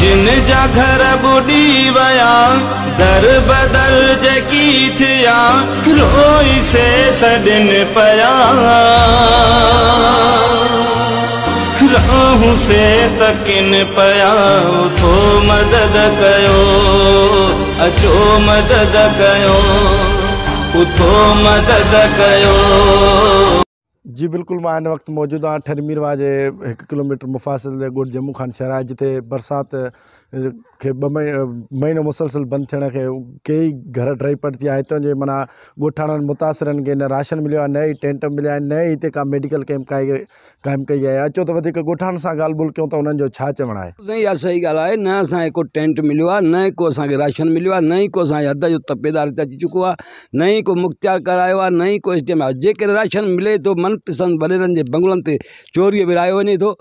जिन जाघर बुडी वया दर बदल जकी थिया रोई से सदिन पया रहूं से तकिन पया उथो मदद कयो अचो मदद कयो उथो मदद कयो जी बिल्कुल मां हिन वक़्तु मौजूदु आहियां ठरमीरवा जे हिकु किलोमीटर मुफ़ासिल जम्मू खान शहर आहे जिते बरसाति खे ॿ महीना महीनो मुसलसल बंदि थियण खे कई घर ड्राइप थी आहे हितां जे माना ॻोठाणनि मुतासिरनि खे न राशन मिलियो आहे न ई टेंट मिलिया आहिनि न ई हिते का मेडिकल कैम्प काई क़ाइमु कई आहे अचो त वधीक ॻोठाण सां ॻाल्हि ॿोल कयूं त उन्हनि जो छा चवणु आहे इहा सही ॻाल्हि आहे न असांखे को टेंट मिलियो आहे न को असांखे राशन मिलियो आहे न ई को असांजे हद जो तपेदार हिते अची चुको आहे न ई को मुख़्तियार करायो आहे न ई को एच डी एम आयो जेके राशन मिले थो मनपसंदि वॾेरनि जे बंगलनि ते चोरीअ विरिहायो वञे थो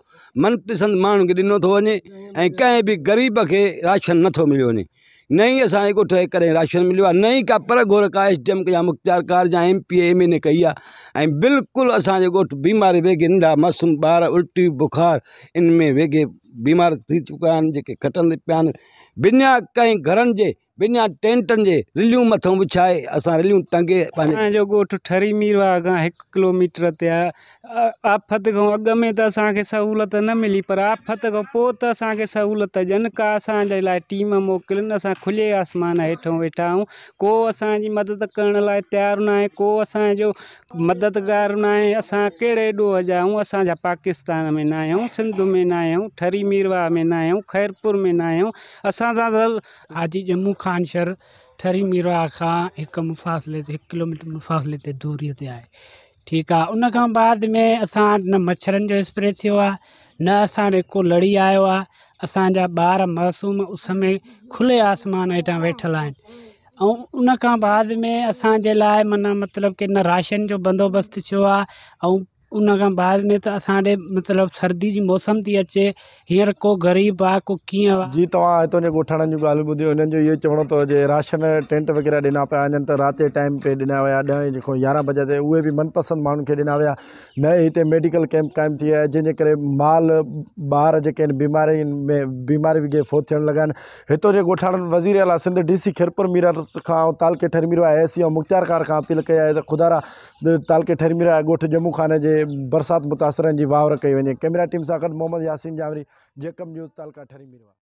मनपसंदि माण्हुनि खे ॾिनो थो वञे ऐं कंहिं बि ग़रीब खे राशन नथो मिलो वञे न ई असां ट्रैक करे राशन मिलो आहे न का पर घोर का एस डी एम या मुख़्तियार कार या एम पी एम एन कई आहे बिल्कुल बिल्कुलु बीमारी वेगे नंढा मासूम बार उल्टी बुखार इनमें वेगे बीमार थी चुका जो खटन खटंदे पिया आहिनि बिना कंहिं घरनि के बिना टेंटनि जे रिलियूं मथां विछाए असां रिलियूं टंगे पंहिंजो ॻोठु ठरी मीरवा खां हिकु किलोमीटर ते आफ़त को अग में तो असांखे सहूलत न मिली पर आफ़त को पोइ त असांखे सहूलियत ॾियनि का असांजे टीम मोकिल अस खुले आसमान हेठां वेठा हूँ को अस मदद कर तैयार ना को असो मददगार ना आहे असां कहिड़े ॾोह जा पाकिस्तान में ना आहियूं सिंध में ना आहियूं ठरी मीरवा में ना आहियूं ख़ैरपुर में न आहियूं असां सां जम्मू खान शहर ठरी मीरवा का एक मुफ़ासिले ते हिकु किलोमीटर मुफ़ासिले ते दूरीअ ते आहे ठीकु आहे उन बाद में अस न मच्छरनि जो स्प्रे थियो न असां को लड़ी आयो आहे असांजा मासूम उस में खुले आसमान हेटा वेठल आहिनि उन बाद में असांजे लाइ मतलब मतिलबु न राशन जो बंदोबस्तु थियो उन खां ॿाहिरि में त तो असां ॾे मतलब सर्दी की मौसम थी अचे हिंसर को ग़रीब आहे को कीअं जी तव्हां हितां तो जे ॻोठाणनि जूं ॻाल्हियूं ॿुधियूं हिननि जो इहो राशन टेंट वग़ैरह दिना पिया वञनि त राति जे टाइम ते ॾिना विया ॾहें खां यारहं बजे उ उहे बि मनपसंदि माण्हुनि खे ॾिना विया नए हिते मेडिकल कैम्प क़ाइमु थी विया जंहिंजे माल बार जेके बीमार में बीमारी खे फोत थियणु लॻा इतों के जे ॻोठाणनि वज़ीर आला सिंध डी सी खिरपुर मीरा खां तालके ठरमीरा ऐसी ऐं मुख़्तियार कार खां अपील कई आहे ख़ुदा तालके ठरमीरा ॻोठु जम्मू खान के बरसाति मुतासरनि जी वाहर कई वञे कैमरा टीम सां गॾु मोहम्मद यासी जावरी जेकम न्यूज़ तालका ठरी मिलियो